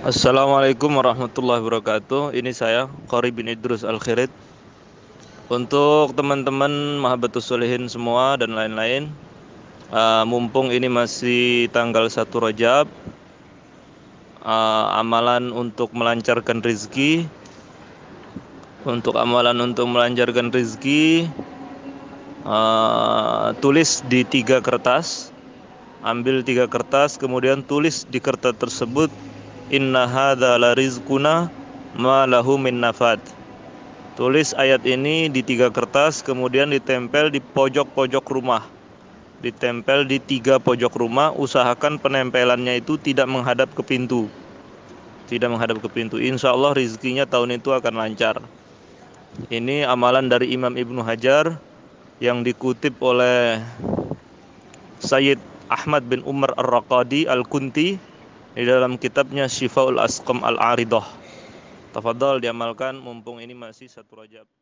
Assalamualaikum warahmatullahi wabarakatuh. Ini saya Qori bin Idrus Al Khirid. Untuk teman-teman Mahabatus Solihin semua dan lain-lain, uh, mumpung ini masih tanggal 1 Rajab, uh, amalan untuk melancarkan rizki, untuk amalan untuk melancarkan rizki, uh, tulis di tiga kertas, ambil tiga kertas, kemudian tulis di kertas tersebut inna hadza la rizquna ma lahu min nafad. Tulis ayat ini di tiga kertas kemudian ditempel di pojok-pojok rumah. Ditempel di tiga pojok rumah, usahakan penempelannya itu tidak menghadap ke pintu. Tidak menghadap ke pintu. Insya Allah rizkinya tahun itu akan lancar. Ini amalan dari Imam Ibnu Hajar yang dikutip oleh Sayyid Ahmad bin Umar Ar-Raqadi Al-Kunti di dalam kitabnya Syifaul Asqam Al-Aridah. Tafadhal diamalkan mumpung ini masih satu Rajab.